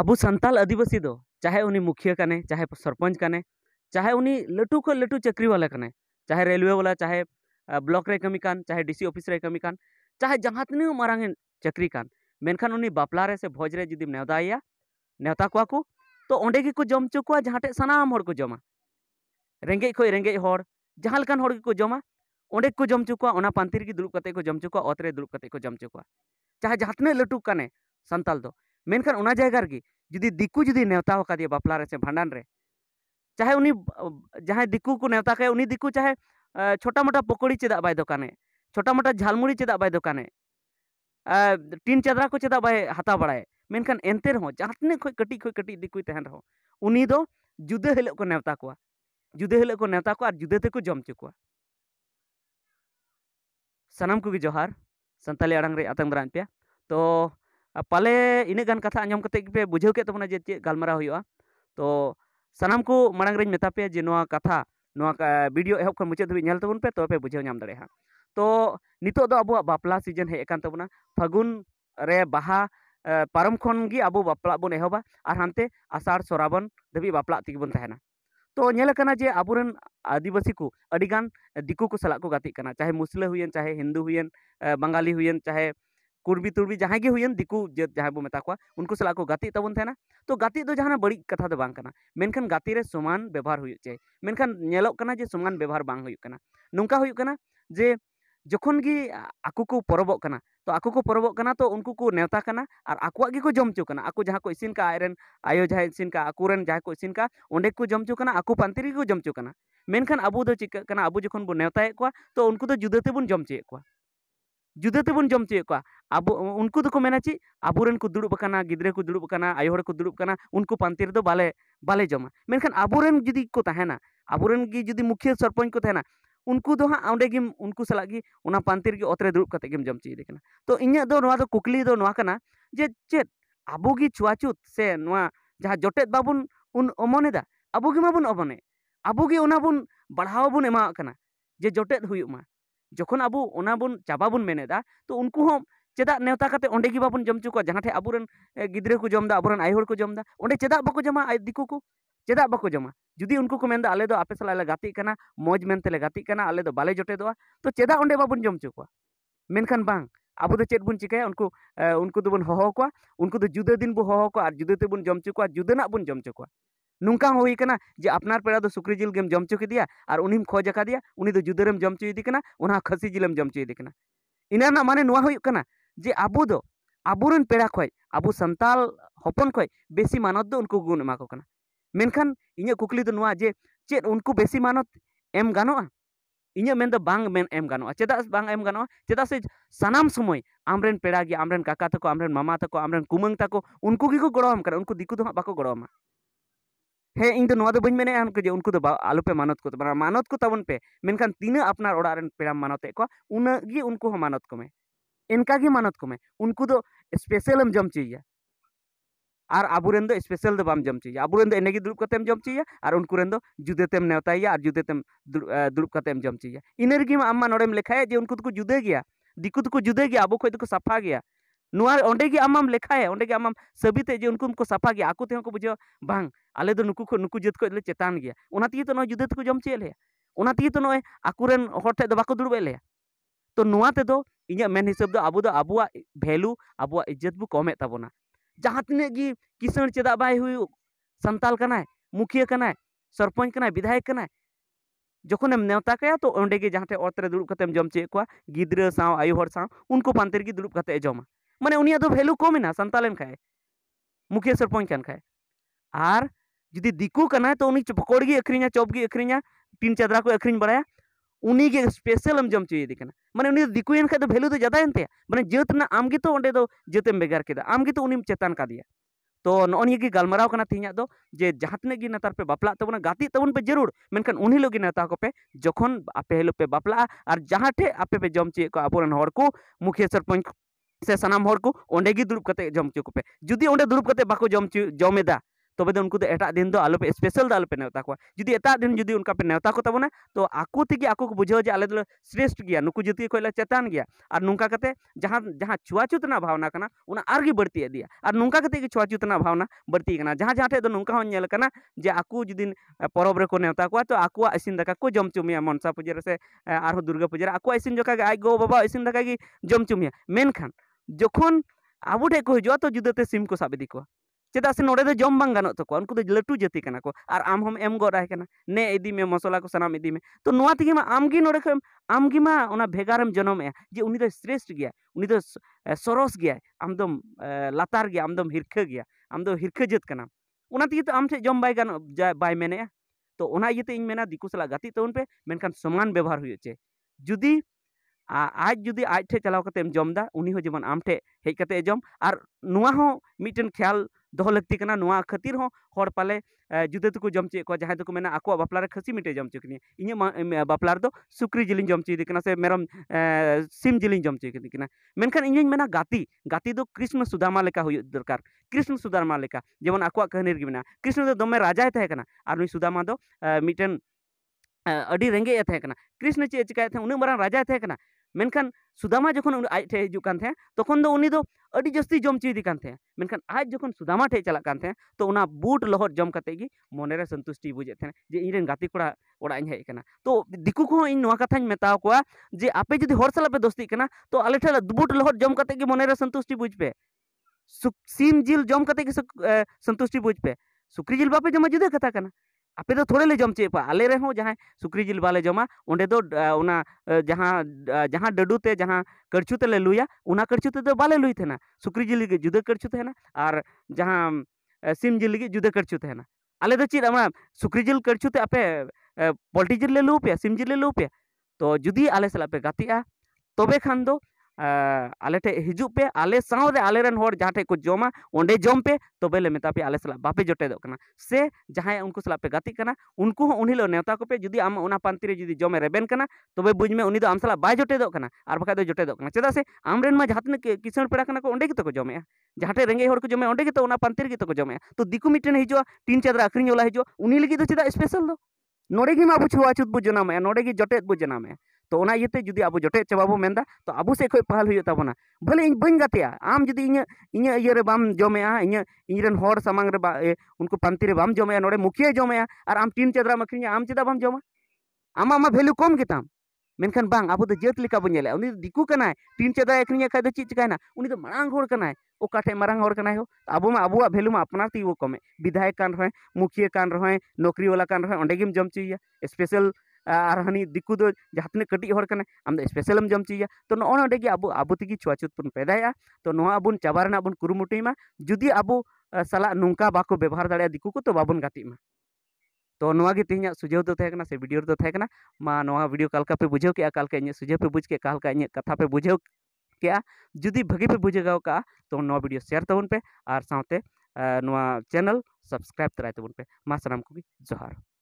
अब ᱥᱟᱱᱛᱟᱞ आदिवासी ᱫᱚ ᱪᱟᱦᱮ ᱩᱱᱤ ᱢᱩᱠᱷᱤᱭᱟᱹ ᱠᱟᱱᱮ ᱪᱟᱦᱮ ᱥᱚᱨᱯᱚᱧᱪ ᱠᱟᱱᱮ चाहे उन्हीं लटू को लटू चक्री वाला कने चाहे रेलवे वाला चाहे ब्लॉक रे कमी कान चाहे डीसी ऑफिस रे कमी कान चाहे जहाँ तीन मारांगे चक्री कान मेनखान उन्हीं बापला रे से भोज रे जुदी नेवदा आया नेवता को को तो ओंडे की को जम चुकुआ जहाँ टे सनाम हर को जमा रेंगे खो रेंगे हर जहाँ लेकान हर को जमा ओंडे को जम चुकुआ पानी रे दुर्ब दुड़ुब को जम चुकुआ अतरे दुर्ब कते को जम चुकुआ चाहे जहाँ तीन लटू कने संताल दो ᱢᱮᱱᱠᱷᱟᱱ ᱚᱱᱟ ᱡᱟᱭᱜᱟ ᱨᱮᱜᱮ ᱡᱩᱫᱤ ᱫᱤᱠᱩ ᱡᱩᱫᱤ ᱱᱮᱣᱛᱟ ᱟᱠᱟᱫᱮᱭᱟ ᱵᱟᱯᱞᱟ ᱨᱮ ᱥᱮ ᱵᱷᱟᱸᱰᱟᱱ ᱨᱮ चाहे उन्हीं जहाँ दिकू को नेवता के उन्हीं दिकू चाहे छोटा मोटा पकौड़ी चेदा बाय दोकाने छोटा मोटा झालमुड़ी चेदा बाय दोकाने टीन चादरा को चेदा बाय हता बड़ाए मेखान एनते रहो जहाँ तक खो कटी खो कटी दिकू तहन रहो उन्हीं दो जुदे हिल को नेवता को जुदे हिल को नेवता को और जुदे तक जम चुको सनाम को जोहार सानताली आड़ंग आतंक दाराम पे तो पाले इनगान कथा आज पे बुझे तबना जे चे गलमारा तो सनाम को मांग रही मतापे जे कथा भिडियो एह मुचाद धाबी नल तबन पे तब पे बुझे नाम दें तो नित अब बापला सीजन हेकान तबना फागुन रे बहा पारम खी अब बापला बन एहबा और हानते आषाढ़ सरावन धाबी बापला तक बोना तो नेलना जे अब आदिवासी को अभी गान दिको को सलाक चाहे मुस्लिम हुए चाहे हिंदू हुए बंगाली हुए चाहे कुरबी तुरबी जहाँ की हुई दिकू जहाँ बोता को उनक सलाह को गति तबन थे तो गति तो जहाँ बड़ी कथा तो मेखान गति समान व्यवहार हो चे मेखान जे समान व्यवहार बाना नौका होना जे जखनगी आपको परब तो आपको को परब तो उनको को नेवता और आपको को जम चुना आपको जहाँ को इसी आयर आयो जहाँ इसी आपको जहाँ को इसी ओंडे को जम चुना आपको पानते को जम चुना मेखान अब चिका अब जखन बो नेवता तो उनको जुदा तब जम चेक को ᱡᱩᱫᱟᱹ ᱛᱮᱵᱚᱱ ᱡᱚᱢ ᱦᱚᱪᱚᱭᱮᱫ ᱠᱚᱣᱟ ᱟᱵᱚ ᱩᱱᱠᱩ ᱫᱚᱠᱚ ᱢᱮᱱᱟ ᱪᱮᱫ ᱟᱵᱚᱨᱮᱱ ᱠᱚ ᱫᱩᱲᱩᱵ ᱟᱠᱟᱱᱟ ᱜᱤᱫᱽᱨᱟᱹ ᱠᱚ ᱫᱩᱲᱩᱵ ᱟᱠᱟᱱᱟ ᱟᱭᱳ ᱦᱚᱲ ᱠᱚ ᱫᱩᱲᱩᱵ ᱟᱠᱟᱱᱟ ᱩᱱᱠᱩ ᱯᱟᱱᱛᱮ ᱨᱮᱫᱚ ᱵᱟᱞᱮ ᱵᱟᱞᱮ ᱡᱚᱢᱟ ᱢᱮᱱᱠᱷᱟᱱ ᱟᱵᱚᱨᱮᱱ ᱡᱩᱫᱤ ᱠᱚ ᱛᱟᱦᱮᱱᱟ ᱟᱵᱚᱨᱮᱱ ᱜᱮ ᱡᱩᱫᱤ ᱢᱩᱠᱷᱤᱭᱟᱹ ᱥᱚᱨᱯᱚᱧᱪ ᱠᱚ ᱛᱟᱦᱮᱱᱟ उनको दो हाँ अंडे उनको सलाह की उना पांतिर के ओतरे दुड़ब कते जम चीजे तो इन्हें दो नवा दो कुकली दो नवा कना जे चेत अबो की छुआछूत से नवा जहाँ जोटेद बाबुन उन अमने दा अबो की माबुन अमने अबो की उना बुन बढ़ावा बुन एमा कना जे जोटेद हुई मा ᱡᱚᱠᱷᱚᱱ ᱟᱵᱚ ᱚᱱᱟ ᱵᱚᱱ ᱪᱟᱵᱟ ᱵᱚᱱ ᱢᱮᱱᱮᱫᱟ ᱛᱚ ᱩᱱᱠᱩ ᱦᱚᱸ ᱪᱮᱫᱟᱜ ᱱᱮᱣᱛᱟ ᱠᱟᱛᱮ ᱚᱸᱰᱮ ᱜᱮ ᱵᱟᱵᱚᱱ ᱡᱚᱢ ᱦᱚᱪᱚ ᱠᱚᱣᱟ ᱡᱟᱦᱟᱸ ᱴᱷᱮᱡ ᱟᱵᱚᱨᱮᱱ ᱜᱤᱫᱽᱨᱟᱹ ᱠᱚ ᱡᱚᱢᱫᱟ ᱟᱵᱚᱨᱮᱱ ᱟᱭᱳ ᱦᱚᱲ ᱠᱚ ᱡᱚᱢᱫᱟ ᱚᱸᱰᱮ ᱪᱮᱫᱟᱜ ᱵᱟᱠᱚ ᱡᱚᱢᱟ ᱫᱤᱠᱩ ᱠᱚ ᱪᱮᱫᱟᱜ ᱵᱟᱠᱚ ᱡᱚᱢᱟ ᱡᱩᱫᱤ ᱩᱱᱠᱩ ᱠᱚ ᱢᱮᱱᱫᱟ ᱟᱞᱮ ᱫᱚ ᱟᱯᱮ ᱥᱟᱞᱟᱜ ᱞᱮ ᱜᱟᱛᱮᱜ ᱠᱟᱱᱟ ᱢᱚᱡᱽ ᱢᱮᱱᱛᱮᱞᱮ ᱜᱟᱛᱮᱜ ᱠᱟᱱᱟ ᱟᱞᱮ ᱫᱚ ᱵᱟᱞᱮ ᱡᱚᱴᱮᱫᱚᱜᱼᱟ ᱛᱚ ᱪᱮᱫᱟᱜ ᱚᱸᱰᱮ ᱵᱟᱵᱚᱱ ᱡᱚᱢ ᱦᱚᱪᱚ ᱠᱚᱣᱟ ᱢᱮᱱᱠᱷᱟᱱ ᱵᱟᱝ ᱟᱵᱚ ᱫᱚ ᱪᱮᱫ ᱵᱚᱱ ᱪᱤᱠᱟᱹᱭᱟ ᱩᱱᱠᱩ ᱩᱱᱠᱩ ᱫᱚᱵᱚᱱ ᱦᱚᱦᱚ ᱟᱠᱚᱣᱟ ᱩᱱᱠᱩ ᱫᱚ ᱡᱩᱫᱟᱹ ᱫᱤᱱ ᱵᱚ ᱦᱚᱦᱚ ᱟᱠᱚᱣᱟ ᱟᱨ ᱡᱩᱫᱟᱹ ᱛᱮᱵᱚᱱ ᱡᱚᱢ ᱦᱚᱪᱚ ᱠᱚᱣᱟ ᱡᱩᱫᱟᱹᱱᱟᱜ ᱵᱚᱱ ᱡᱚᱢ ᱦᱚᱪᱚ ᱠᱚᱣᱟ ᱱᱚᱝᱠᱟ ᱦᱚᱸ ᱦᱩᱭ ᱠᱟᱱᱟ ᱡᱮ ᱟᱯᱱᱟᱨ ᱯᱮᱲᱟ ᱫᱚ ᱥᱩᱠᱨᱤ ᱡᱤᱞ ᱜᱮᱢ ᱡᱚᱢ ᱦᱚᱪᱚ ᱠᱮᱫᱮᱭᱟ ᱟᱨ ᱩᱱᱤᱢ ᱠᱷᱚᱡ ᱟᱠᱟᱫᱮᱭᱟ ᱩᱱᱤ ᱫᱚ ᱡᱩᱫᱟᱹᱨᱮᱢ ᱡᱚᱢ ᱦᱚᱪᱚᱭᱮᱫᱮ ᱠᱟᱱᱟ ᱚᱱᱟ ᱠᱷᱟᱹᱥᱤ ᱡᱤᱞᱮᱢ ᱡᱚᱢ ᱦᱚᱪᱚᱭᱮᱫᱮ ᱠᱟᱱᱟ ᱤᱱᱟᱹ ᱨᱮᱱᱟᱜ ᱢᱟᱱᱮ ᱱᱚᱣᱟ ᱦᱩᱭᱩᱜ ᱠᱟᱱᱟ ᱡᱮ ᱟᱵᱚ ᱫᱚ ᱟᱵᱚᱨᱮᱱ ᱯᱮᱲᱟ ᱠᱷᱚᱡ ᱟᱵᱚ ᱥᱟᱱᱛᱟᱞ ᱦᱚᱯᱚᱱ ᱠᱷᱚᱡ ᱵᱮᱥᱤ ᱢᱟᱱᱚᱛ ᱫᱚ ᱩᱱᱠᱩ ᱜᱮᱵᱚᱱ ᱮᱢᱟ ᱠᱚ ᱠᱟᱱᱟ ᱢᱮᱱᱠᱷᱟᱱ ᱤᱧᱟᱹᱜ ᱠᱩᱠᱞᱤ ᱫᱚ ᱱᱚᱣᱟ ᱡᱮ ᱪᱮᱫ ᱩᱱᱠᱩ ᱵᱮᱥᱤ ᱢᱟᱱᱚᱛ ᱮᱢ ᱜᱟᱱᱚᱜᱼᱟ ᱤᱧᱟᱹᱜ ᱢᱮᱱᱫᱚ ᱵᱟᱝ ᱢᱮᱱ ᱮᱢ ᱜᱟᱱᱚᱜᱼᱟ ᱪᱮᱫᱟᱜ ᱵᱟᱝ ᱮᱢ ᱜᱟᱱᱚᱜᱼᱟ ᱪᱮᱫᱟᱜ ᱥᱮ ᱥᱟᱱᱟᱢ ᱥᱚᱢᱚᱭ ᱟᱢᱨᱮᱱ ᱯᱮᱲᱟ ᱜᱮ ᱟᱢᱨᱮᱱ ᱠᱟᱠᱟ ᱛᱟᱠᱚ ᱟᱢᱨᱮᱱ ᱢᱟᱢᱟ ᱛᱟᱠᱚ ᱟᱢᱨᱮᱱ ᱠᱩᱢᱟᱹᱝ ᱛᱟᱠᱚ ᱩᱱᱠᱩ ᱜᱮᱠᱚ ᱜᱚᱲᱚᱣᱟᱢ ᱠᱟᱱᱟ ᱩᱱᱠᱩ ᱫᱤᱠᱩ ᱫᱚ ᱦᱟᱸᱜ ᱵᱟᱠᱚ ᱜᱚᱲᱚᱣᱟᱢᱟ ᱦᱮᱸ ᱤᱧ ᱫᱚ ᱱᱚᱣᱟ ᱫᱚ ᱵᱟᱹᱧ मानत ᱩᱱᱠᱩ ᱡᱮ ᱩᱱᱠᱩ ᱫᱚ ᱟᱞᱚᱯᱮ ᱢᱟᱱᱚᱛ ᱠᱚ ᱛᱟᱵᱚᱱᱟ ᱢᱟᱱᱚᱛ ᱠᱚ ᱛᱟᱵᱚᱱ ᱯᱮ ᱢᱮᱱᱠᱷᱟᱱ ᱛᱤᱱᱟᱹᱜ ᱟᱯᱱᱟᱨ इनका मानत को में उनको स्पेशल जम चाहिए और अब स्पेशल दो जम चाहिए अब दो इनकी दुड़ुब जम चाहिए और उनको जुदेतेम दो जुदे तेम नेवताइया और जुदे तेम दुड़ुब कतेम जम चाहिए इनर अम्मा नोड़ेम लिखाया जे उनको जुदे गया दिकु तो जुदे गया आबो खोज तो सफा गया ᱚᱸᱰᱮ ᱜᱮ ᱟᱢᱟᱢ ᱞᱮᱠᱷᱟᱭᱟ ᱚᱸᱰᱮ ᱜᱮ ᱟᱢᱟᱢ ᱥᱟᱹᱵᱤᱛᱮ ᱡᱮ ᱩᱱᱠᱩ ᱠᱚ ᱥᱟᱯᱷᱟ ᱜᱮᱭᱟ ᱟᱠᱚ ᱛᱮᱦᱚᱸ ᱠᱚ ᱵᱩᱡᱷᱟᱹᱣᱟ ᱵᱟᱝ ᱟᱞᱮ ᱫᱚ ᱱᱩᱠᱩ ᱠᱷᱚᱱ ᱱᱩᱠᱩ ᱡᱟᱹᱛ ᱠᱷᱚᱱ ᱞᱮ ᱪᱮᱛᱟᱱ ᱜᱮᱭᱟ ᱚᱱᱟ ᱛᱮᱜᱮ ᱛᱚ ᱱᱚᱣᱟ ᱡᱩᱫᱟᱹ ᱛᱮᱠᱚ ᱡᱚᱢ ᱦᱚᱪᱚᱭᱮᱫ ᱞᱮᱭᱟ ᱚᱱᱟ ᱛᱮᱜᱮ ᱛᱚ ᱱᱚᱜᱼᱚᱭ ᱟᱠᱚᱨᱮᱱ ᱦᱚᱲ ᱴᱷᱮᱡ ᱫᱚ ᱵᱟᱠᱚ ᱫᱩᱲᱩᱵ ᱮᱫ ᱞᱮᱭᱟ ᱛᱚ ᱱᱚᱣᱟ ᱛᱮᱫᱚ ᱤᱧᱟᱹᱜ ᱢᱮᱱ ᱦᱤᱥᱟᱹᱵ ᱫᱚ ᱟᱵᱚ ᱫᱚ ᱟᱵᱚᱣᱟᱜ ᱵᱷᱮᱞᱩ ᱟᱵᱚᱣᱟᱜ ᱤᱡᱽᱡᱚᱛ ᱵᱚ ᱠᱚᱢᱮᱫ ᱛᱟᱵᱚᱱᱟ ᱡᱟᱦᱟᱸ ᱛᱤᱱᱟᱹᱜ ᱜᱮ किसान चेदा बाय हुई संताल कनाय मुखिया कनाय सरपंच कनाय विधायक कनाय जखनेम नेवता कया तो ओंडे के जहां टे औरत रे दुड़ुब कतेम जम चेक गिदरे साव आयु हर साव उनको पांतेर की दुड़ुब कते जमा ᱢᱟᱱᱮ ᱩᱱᱤᱭᱟᱜ ᱫᱚ ᱵᱷᱮᱞᱩ ᱠᱚᱢ ᱮᱱᱟ ᱥᱟᱱᱛᱟᱞᱮᱱ ᱠᱷᱟᱡ ᱢᱩᱠᱷᱤᱭᱟᱹ ᱥᱚᱨᱯᱚᱧᱪ ᱠᱟᱱ ᱠᱷᱟᱡ ᱟᱨ ᱡᱩᱫᱤ ᱫᱤᱠᱩ ᱠᱟᱱᱟᱭ ᱛᱚ ᱩᱱᱤ ᱯᱚᱠᱚᱲ ᱜᱮ ᱟᱹᱠᱷᱨᱤᱧᱟ ᱪᱚᱯ ᱜᱮ ᱟᱹᱠᱷᱨᱤᱧᱟ ᱛᱤᱱ ᱪᱟᱫᱨᱟ ᱠᱚ ᱟᱹᱠᱷᱨᱤᱧ ᱵᱟᱲᱟᱭᱟ उनगे जम चुएदे मैं उन दिकुन खाद भैलू तो ज्यादा एनते मैं जतना आमगे तो अंडे जतम आम के आमगे तो उन चेतान का तो नगे गलमारा तीन दो जे जहाँ तीन नतार पे बापलाबना गाते तबन पे जरूर मेखान उन हिलोग नता को पे जखन आपे पे बापला और जहाँ ठे आपे पे जम चुए को अब मुखिया सरपंच से सनाम होर को ओंडे की जम चो कोपे जुदी ओंडे दुड़ुब कते बाको जम जमेदा तब तो उनको एटा दिन दो आलोपे स्पेशल दो आलोपे नेवता को जुदी एटा दिन जुदी उनका पे तो को तो आको तेगे आको को बुझो जे आले दो श्रेष्ठ गया नुकु जुदी कोइला चेतान गया और नुका कते जहां छुआछूतना भावना कना उना और नुका कते के छुआछूतना भावना बढ़ती कना जहाँ जहां ठे दो नुका जे आको जुदी परब रे को को तो आको आसिन दका को जम चुमिया मनसा पूजा से आरो दुर्गा पूजा आको आसिन जका आइ गो बाबा आसिन दाका की जम चुमिया मेनखान ᱡᱚᱠᱷᱚᱱ ᱟᱵᱚ ᱴᱷᱮᱡ ᱠᱚ ᱦᱤᱡᱩᱜᱼᱟ ᱛᱚ ᱡᱩᱫᱟᱹᱛᱮ ᱥᱤᱢ ᱠᱚ ᱥᱟᱵ ᱤᱫᱤ ᱠᱚᱣᱟ ᱪᱮᱫᱟᱜ ᱥᱮ ᱱᱚᱰᱮ ᱫᱚ ᱡᱚᱢ ᱵᱟᱝ ᱜᱟᱱᱚᱜ ᱛᱟᱠᱚᱣᱟ ᱩᱱᱠᱩ ᱫᱚ ᱞᱟᱹᱴᱩ ᱡᱟᱹᱛᱤ ᱠᱟᱱᱟ ᱠᱚ ᱟᱨ ᱟᱢ ᱦᱚᱢ ᱮᱢ ᱜᱚᱫ ᱟᱭ ᱠᱟᱱᱟ ᱱᱮ ᱤᱫᱤ ᱢᱮ ᱢᱚᱥᱞᱟ ᱠᱚ ᱥᱟᱱᱟᱢ ᱤᱫᱤ ᱢᱮ ᱛᱚ ᱱᱚᱣᱟ ᱛᱮᱜᱮ ᱢᱟ ᱟᱢᱜᱮ ᱱᱚᱰᱮ ᱠᱷᱚᱡ ᱟᱢᱜᱮ ᱢᱟ ᱚᱱᱟ ᱵᱷᱮᱜᱟᱨᱮᱢ ᱡᱚᱱᱚᱢᱮᱜᱼᱟ ᱡᱮ ᱩᱱᱤ ᱫᱚᱭ ᱥᱨᱮᱥᱴ ᱜᱮᱭᱟ ᱩᱱᱤ ᱫᱚ ᱥᱚᱨᱚᱥ ᱜᱮᱭᱟᱭ ᱟᱢ ᱫᱚᱢ ᱞᱟᱛᱟᱨ ᱜᱮᱭᱟ ᱟᱢ ᱫᱚᱢ ᱦᱤᱨᱠᱷᱟᱹ ᱜᱮᱭᱟ ᱟᱢ ᱫᱚ ᱦᱤᱨᱠᱷᱟᱹ ᱡᱟᱹᱛ ᱠᱟᱱᱟᱢ ᱚᱱᱟ ᱛᱮᱜᱮ ᱛᱚ ᱟᱢ ᱴᱷᱮᱡ ᱡᱚᱢ ᱵᱟᱭ ᱜᱟᱱᱚᱜ ᱵᱟᱭ ᱢᱮᱱᱮᱜᱼᱟ ᱛᱚ ᱚᱱᱟ ᱤᱭᱟᱹᱛᱮ ᱤᱧ ᱢᱮᱱᱟ ᱫᱤᱠᱩ ᱥᱟᱞᱟᱜ ᱜᱟᱛᱮᱜ ᱛᱟᱵᱚᱱ ᱯᱮ ᱢᱮᱱᱠᱷᱟᱱ ᱥᱚᱢᱟᱱ ᱵᱮᱵᱚᱦᱟᱨ ᱦᱩᱭᱩᱜ ᱪᱮ ᱡᱩᱫᱤ ᱟᱡ ᱡᱩᱫᱤ ᱟᱡ ᱴᱷᱮᱡ ᱪᱟᱞᱟᱣ ᱠᱟᱛᱮᱢ ᱡᱚᱢᱫᱟ ᱩᱱᱤ ᱦᱚᱸ ᱡᱮᱢᱚᱱ ᱟᱢ ᱴᱷᱮᱡ ᱦᱮᱡ ᱠᱟᱛᱮ ᱡᱚᱢ ᱟᱨ ᱱᱚᱣᱟ ᱦᱚᱸ ᱢᱤᱫᱴᱮᱱ ᱠᱷᱮᱭᱟᱞ ᱫᱚᱦᱚ ᱞᱟᱹᱠᱛᱤ ᱠᱟᱱᱟ ᱱᱚᱣᱟ ᱠᱷᱟᱹᱛᱤᱨ ᱦᱚᱸ ᱦᱚᱲ ᱯᱟᱞᱮ ᱡᱩᱫᱟᱹ ᱛᱮᱠᱚ ᱡᱚᱢ ᱦᱚᱪᱚᱭᱮᱫ ᱠᱚᱣᱟ ᱡᱟᱦᱟᱸᱭ ᱫᱚᱠᱚ ᱢᱮᱱᱟ ᱟᱠᱚᱣᱟᱜ ᱵᱟᱯᱞᱟ ᱨᱮ ᱠᱷᱟᱹᱥᱤ ᱢᱤᱫᱴᱮᱡ ᱡᱚᱢ ᱦᱚᱪᱚ ᱠᱤᱱᱤᱭᱟ ᱤᱧᱟᱹᱜ ᱵᱟᱯᱞᱟ ᱨᱮᱫᱚ ᱥᱩᱠᱨᱤ ᱡᱤᱞᱤᱧ ᱡᱚᱢ ᱦᱚᱪᱚᱭᱮᱫᱮ ᱠᱟᱱᱟ ᱥᱮ ᱢᱮᱨᱚᱢ ᱥᱤᱢ ᱡᱤᱞᱤᱧ ᱡᱚᱢ ᱦᱚᱪᱚᱭᱮᱫ ᱠᱤᱱᱟ ᱢᱮᱱᱠᱷᱟᱱ ᱤᱧᱤᱧ ᱢᱮᱱᱟ ᱜᱟᱛᱤ ᱜᱟᱛᱤ ᱫᱚ ᱠᱨᱤᱥᱱᱚ ᱥᱩᱫᱟᱢᱟ ᱞᱮᱠᱟ ᱦᱩᱭᱩᱜ ᱫᱚᱨᱠᱟর ᱠᱨᱤᱥᱱᱚ ᱥᱩᱫᱟᱢᱟ ᱞᱮᱠᱟ ᱡᱮᱢᱚᱱ ᱟᱠᱚᱣᱟᱜ ᱠᱟᱹᱦᱱᱤ ᱨᱮᱜᱮ ᱢᱮᱱᱟᱜᱼᱟ ᱠᱨᱤᱥᱱᱚ ᱫᱚ ᱫᱚᱢᱮ ᱨᱟᱡᱟᱭ ᱛᱟᱦᱮᱸ ᱠᱟᱱᱟ ᱟᱨ ᱱᱩᱭ ᱥᱩᱫᱟᱢᱟ ᱫᱚ ᱢᱤᱫᱴᱮᱱ ᱟᱹᱰᱤ ᱨᱮᱸᱜᱮᱡ ᱮ कृष्ण ᱠᱟᱱᱟ ᱠᱨᱤᱥᱱᱚ ᱪᱮᱫ ᱪᱤᱠᱟᱭ ᱛᱟᱦᱮᱸ ᱩᱱᱟᱹᱜ सुदामा जो आज ठे हजू तखन तो उनी तो जस्ती जम चुदी मेखान आज जखन सुदामा ठे चलान तो बूट लहर जम कते मनरे सन्तुष्टि बुझे थे जे इन गाते कड़ा ओड़ा तो दिकू को इन कथा मेता को जे आपे जुदी सला पे दोस्ती तो आले ठे बूट लहर जम कते मनरे सन्तुष्टि बुझपे सीम जिल जम कते सन्तुष्टि बुझपे सुक्री जिल बापे जमा जुदा कथा आपे तो थोड़े ले जम चेप आले रहो जहाँ सुक्री जिल बाले जमा उन्हें तो उना जहाँ जहाँ डडू जहाँ करछू ते लुया उना करछू तेज तो बाले लुई थे ना जिल के जुदे करछू थे और जहाँ सिम जिल के जुदे करछू थे ना आले तो चीर अमा सुक्री जिल करछू ते आपे पोल्टी जिल ले लुपे सिम जिल ले लुपे तो जुदी आल से आपे तबे तो खान आलेटे हजू पे आले सावरे आलेन जहाँ को जमा ओंडे जम पे तब तो मेता पे आले सला बापे जटेदना से जहाँ उनको सला पे गति उनको उनहिल नेवता को पे जुदी आम पानी तो से जुदी जमे रेबन करना तब तो बुझमे उन सला बै जटेदना और बखा तो में जहाँ तक जमे जहाँ को जमे तो पानी तक जमे तो दिको मिट्टे हजू तीन चादरा अखिल हजू उन चेदा स्पेशल नोड़े अब छुआ जनामे नोड़े जटेद बु जनामे तो ना इते जुदी अब जोटे चाबाबो मेंदा तो अब से खुद पहल हो भले इन बन आम जी इन इन बाम जमे इन सामांग उनको पानी रे बाम जमे ना मुखिया जमे और आम तीन चदरा मखरी आम चेदा बाम जमा आम आम वैल्यू कम केताम मेखान बा अब तो जात लेका बन उनी दिकु कनाय तीन चदरा एकरी खाय तो चिच कायना उनी तो हो अब अब वैल्यू मा अपना ती कमे विधायक कान रहे मुखिया कान रहे नौकरी वाला कान रहे ओंडे जम चाहिए स्पेशल हानि दिकू तो जहाँ तक आम स्पेशल जम चीजा तो नोगे अब अब तक छुआछूत बन पेदाय तो बन चाबा बन कुरुटा जुदी अब साला नौका बाको व्यवहार दाड़ा दिकू को तो बाबन गतिमा तो नागे तेहे सुझाव तो से भिडियो तो मा भिडियो कालका पे बुझे कल के सुझाव पे बुझके कालका इन कथा पे बुझे के जुदी भागे पे बुझे का तो भिडियो सेयर तब पे और चैनल सब्सक्राइब तरह तब पे मा सामक जोहार